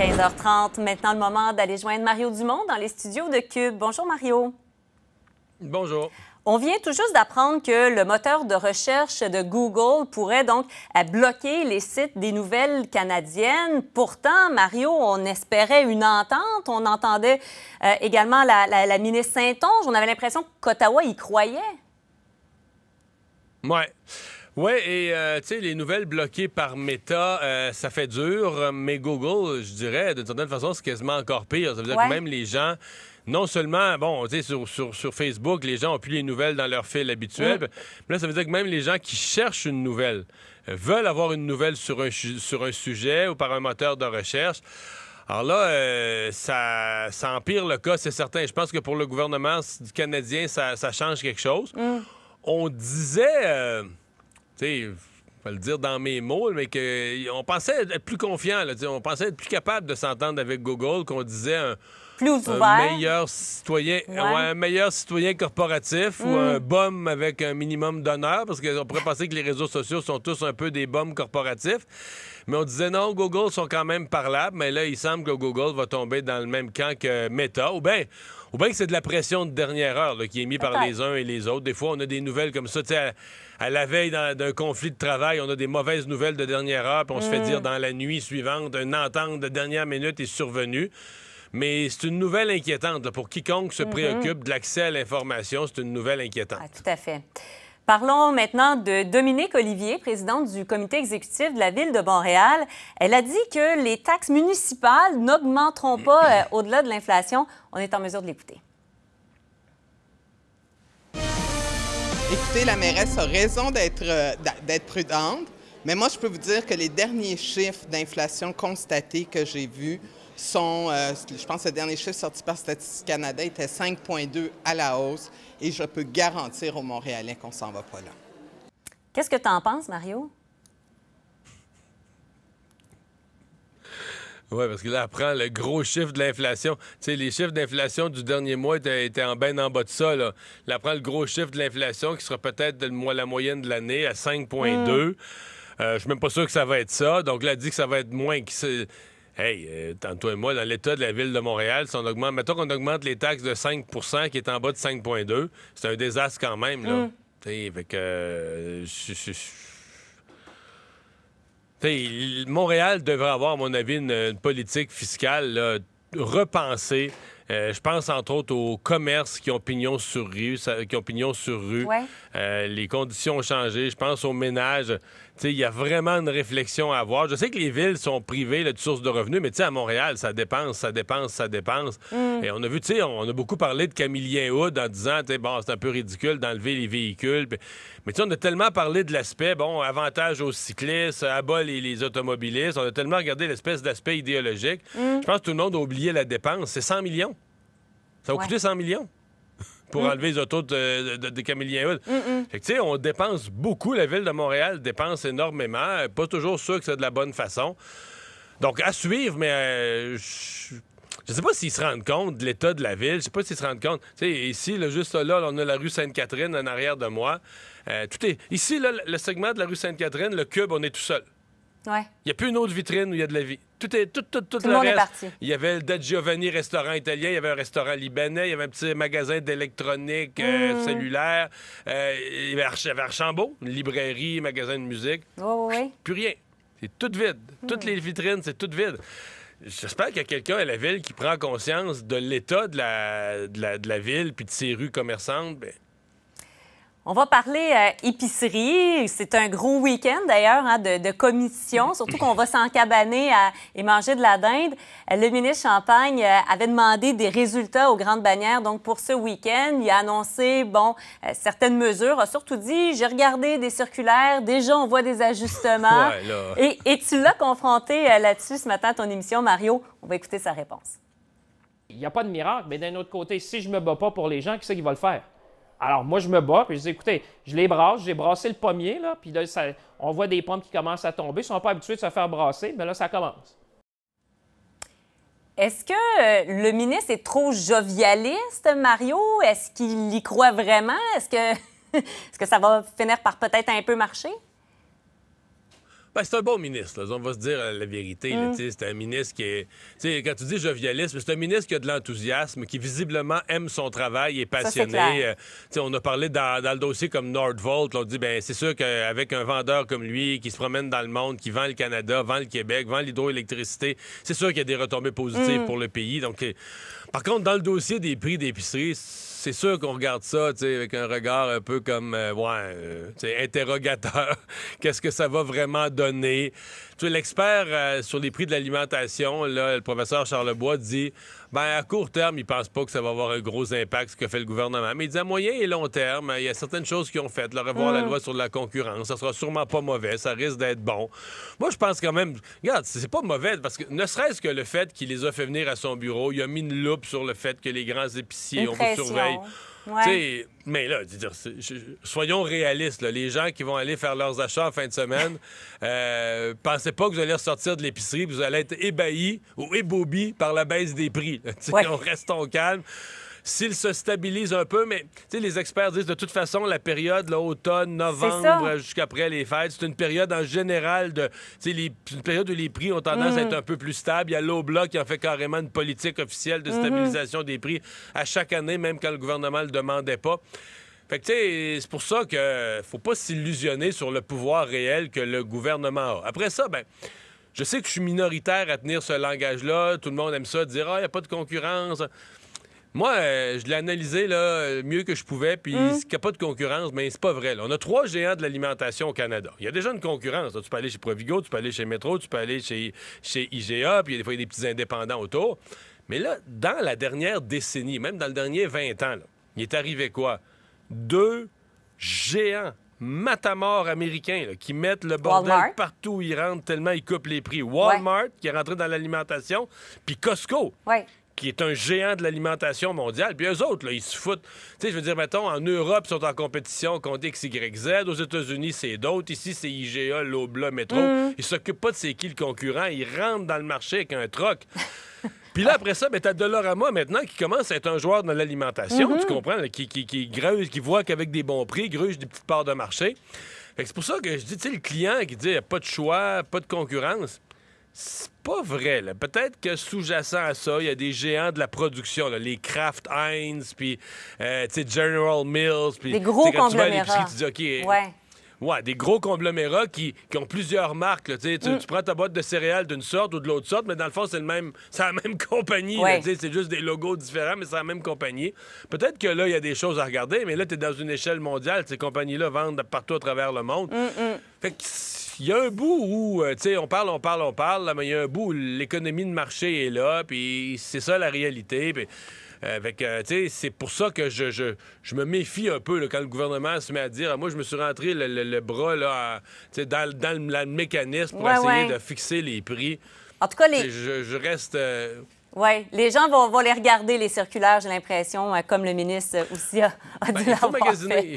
15h30, maintenant le moment d'aller joindre Mario Dumont dans les studios de Cube. Bonjour Mario. Bonjour. On vient tout juste d'apprendre que le moteur de recherche de Google pourrait donc euh, bloquer les sites des nouvelles canadiennes. Pourtant, Mario, on espérait une entente. On entendait euh, également la, ministre Saint-Onge. On avait l'impression qu'Ottawa y croyait. Ouais. Oui, et euh, tu sais, les nouvelles bloquées par Meta, euh, ça fait dur, mais Google, je dirais, d'une certaine façon, c'est quasiment encore pire. Ça veut dire que même les gens non seulement, bon, tu sais, sur, sur, Facebook, les gens ont plus les nouvelles dans leur fil habituel, mm. mais là, ça veut dire que même les gens qui cherchent une nouvelle euh, veulent avoir une nouvelle sur un, sur un sujet ou par un moteur de recherche. Alors là, ça, empire le cas, c'est certain. Je pense que pour le gouvernement canadien, ça, change quelque chose. Mm. On disait tu sais, faut le dire dans mes mots, mais qu'on pensait être plus confiant, on pensait être plus capable de s'entendre avec Google, qu'on disait un un euh, meilleur citoyen, un euh, meilleur citoyen corporatif ou un mm. bum avec un minimum d'honneur, parce qu'on pourrait penser que les réseaux sociaux sont tous un peu des bums corporatifs. Mais on disait non, Google sont quand même parlables, mais là, il semble que Google va tomber dans le même camp que Meta. Ou bien, que c'est de la pression de dernière heure qui est mise par les uns et les autres. Des fois, on a des nouvelles comme ça. À, la veille d'un conflit de travail, on a des mauvaises nouvelles de dernière heure, puis on se fait mm. dire dans la nuit suivante, une entente de dernière minute est survenue. Mais c'est une nouvelle inquiétante pour quiconque se mhm. préoccupe de l'accès à l'information. C'est une nouvelle inquiétante. Ah, tout à fait. Parlons maintenant de Dominique Olivier, présidente du comité exécutif de la Ville de Montréal. Elle a dit que les taxes municipales n'augmenteront pas euh, au-delà de l'inflation. On est en mesure de l'écouter. Écoutez, la mairesse a raison euh, d'être prudente, mais moi, je peux vous dire que les derniers chiffres d'inflation constatés que j'ai vus euh, je pense, le dernier chiffre sorti par Statistique Canada était 5,2 à la hausse. Et je peux garantir aux Montréalais qu'on s'en va pas là. Qu'est-ce que tu en penses, Mario? Oui, parce qu'il là, le gros chiffre de l'inflation. Tu sais, les chiffres d'inflation du dernier mois étaient, en ben en bas de ça. Là, apprend le gros chiffre de l'inflation qui sera peut-être la moyenne de l'année à 5,2. Je ne je suis même pas sûr que ça va être ça. Donc là, dit que ça va être moins. Que hey, euh, et moi, dans l'État de la ville de Montréal, si on augmente, mettons qu'on augmente les taxes de 5 qui est en bas de 5,2 c'est un désastre quand même, là. Mm. fait euh, Montréal devrait avoir, à mon avis, une, politique fiscale repensée euh, je pense entre autres aux commerces qui ont pignon sur rue, qui ont pignon sur rue. Euh, les conditions ont changé. Je pense aux ménages. Il y a vraiment une réflexion à avoir. Je sais que les villes sont privées de sources de revenus, mais à Montréal, ça dépense, ça dépense, ça dépense. Mm. Et on a vu, tu on a beaucoup parlé de Camillien Hood en disant, bon, c'est un peu ridicule d'enlever les véhicules. Mais on a tellement parlé de l'aspect, bon, avantage aux cyclistes, abat les, les automobilistes. On a tellement regardé l'espèce d'aspect idéologique. Mm. Je pense que tout le monde a oublié la dépense. C'est 100 millions. Ça va coûter 100 millions pour mm. enlever les autos de, de, mm, mm. tu sais, on dépense beaucoup. La ville de Montréal dépense énormément. Pas toujours sûr que c'est de la bonne façon. Donc, à suivre, mais euh, je sais pas s'ils se rendent compte de l'état de la ville. Je sais pas s'ils se rendent compte. Tu sais, ici, juste là, on a la rue Sainte-Catherine en arrière de moi. Euh, tout est... Ici, le segment de la rue Sainte-Catherine, le cube, on est tout seul. Il n'y a plus une autre vitrine où il y a de la vie. Tout, est, le, Il y avait le Da Giovanni restaurant italien, il y avait un restaurant libanais, il y avait un petit magasin d'électronique euh, mm. cellulaire, euh, il y avait Archambault, une librairie, magasin de musique. Oh, oui. Plus rien. C'est tout vide. Mm. Toutes les vitrines, c'est tout vide. J'espère qu'il y a quelqu'un à la ville qui prend conscience de l'état de la, de la, ville puis de ses rues commerçantes. Ben, on va parler euh, épicerie. C'est un gros week-end d'ailleurs hein, de, commission, surtout qu'on va cabaner et manger de la dinde. Euh, le ministre Champagne euh, avait demandé des résultats aux grandes bannières donc pour ce week-end. Il a annoncé bon certaines mesures, a surtout dit j'ai regardé des circulaires, déjà on voit des ajustements. et, tu l'as confronté là-dessus ce matin à ton émission, Mario. On va écouter sa réponse. Il n'y a pas de miracle, mais d'un autre côté, si je me bats pas pour les gens, qui c'est qui va le faire? Alors, moi, je me bats, puis je dis, écoutez, je les brasse, j'ai brassé le pommier, là, puis ça, on voit des pommes qui commencent à tomber. Ils ne sont pas habitués de se faire brasser, mais là, ça commence. Est-ce que euh, le ministre est trop jovialiste, Mario? Est-ce qu'il y croit vraiment? est -ce que ça va finir par peut-être un peu marcher? Ben, c'est un bon ministre, on va se dire euh, la vérité. Mm. C'est un ministre qui est. quand tu dis jovialiste, c'est un ministre qui a de l'enthousiasme, qui visiblement aime son travail, est passionné. Euh, on a parlé dans, le dossier comme Nordvolt, on dit ben c'est sûr qu'avec un vendeur comme lui qui se promène dans le monde, qui vend le Canada, vend le Québec, vend l'hydroélectricité, c'est sûr qu'il y a des retombées positives mm. pour le pays. Donc, euh, par contre, dans le dossier des prix d'épicerie, c'est sûr qu'on regarde ça avec un regard un peu comme euh, euh, interrogateur. Qu'est-ce que ça va vraiment donner? L'expert euh, sur les prix de l'alimentation, le professeur Charlebois, dit ben, à court terme, ils pensent pas que ça va avoir un gros impact, ce que fait le gouvernement. Mais ils disent à moyen et long terme, il y a certaines choses qu'ils ont faites. Le revoir à la mm. loi sur la concurrence, ça sera sûrement pas mauvais, ça risque d'être bon. Moi, je pense quand même, regarde, c'est pas mauvais parce que ne serait-ce que le fait qu'il les a fait venir à son bureau, il a mis une loupe sur le fait que les grands épiciers, ont on mais là, soyons réalistes. les gens qui vont aller faire leurs achats en fin de semaine, euh, pensez pas que vous allez ressortir de l'épicerie vous allez être ébahis ou ébobi par la baisse des prix. Restons On calme s'il se stabilise un peu, mais les experts disent de toute façon, la période, l'automne, automne, novembre, jusqu'après les fêtes, c'est une période en général de. période où les prix ont tendance à mm. être un peu plus stables. Il y a l'OBLA qui a fait carrément une politique officielle de mm-hmm. stabilisation des prix à chaque année, même quand le gouvernement le demandait pas. Fait tu sais, c'est pour ça que faut pas s'illusionner sur le pouvoir réel que le gouvernement a. Après ça, ben. Je sais que je suis minoritaire à tenir ce langage-là. Tout le monde aime ça, dire ah, il n'y a pas de concurrence. Moi, euh, je l'ai analysé là, mieux que je pouvais, puis hein? il n'y a pas de concurrence, mais c'est pas vrai. On a trois géants de l'alimentation au Canada. Il y a déjà une concurrence. Tu peux aller chez Provigo, tu peux aller chez Metro, tu peux aller chez, chez IGA, puis il y a des fois des petits indépendants autour. Mais là, dans la dernière décennie, même dans le dernier 20 ans, il est arrivé quoi? Deux géants matamors américains qui mettent le bordel partout où ils rentrent tellement ils coupent les prix. Walmart, qui est rentré dans l'alimentation, puis Costco. Ouais qui est un géant de l'alimentation mondiale. Puis eux autres, là, ils se foutent. Tu sais, je veux dire, mettons, en Europe, ils sont en compétition contre XYZ. Aux États-Unis, c'est d'autres. Ici, c'est IGA, l'Obla, Métro. Ils mm. Ils s'occupent pas de c'est qui le concurrent. Ils rentrent dans le marché avec un troc. Puis là, après ça, ben, t'as Dolorama maintenant qui commence à être un joueur dans l'alimentation, mm-hmm. tu comprends, qui, qui, qui voit qu'avec des bons prix, gruge des petites parts de marché. c'est pour ça que je dis, tu sais, le client qui dit, n'y a pas de choix, pas de concurrence. C'est pas vrai. Là. Peut-être que sous-jacent à ça, il y a des géants de la production, les Kraft Heinz, puis euh, General Mills. Puis, des gros conglomérats. Euh, ouais. des gros conglomérats qui, qui ont plusieurs marques. Mm. tu, prends ta boîte de céréales d'une sorte ou de l'autre sorte, mais dans le fond, c'est, le même, c'est la même compagnie. c'est juste des logos différents, mais c'est la même compagnie. Peut-être que là, il y a des choses à regarder, mais là, tu es dans une échelle mondiale. Ces compagnies-là vendent partout à travers le monde. mm, mm. Fait que il y a un bout où, euh, tu sais, on parle, on parle, on parle, mais il y a un bout où l'économie de marché est là, puis c'est ça la réalité. Puis, euh, sais, c'est pour ça que je, je, me méfie un peu quand le gouvernement se met à dire. Moi, je me suis rentré le, bras là, dans, le, mécanisme pour essayer de fixer les prix. En tout cas, les... Je, reste. Euh, oui, les gens vont, les regarder, les circulaires, j'ai l'impression, euh, comme le ministre euh, aussi a, a ben, il, faut magasiner, il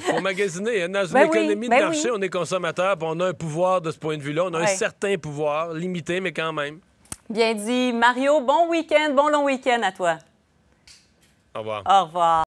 hein. faut Dans une ben économie de ben marché, on est consommateur, on a un pouvoir de ce point de vue-là. On a un certain pouvoir, limité, mais quand même. Bien dit. Mario, bon week-end, bon long week-end à toi. Au revoir. Au revoir.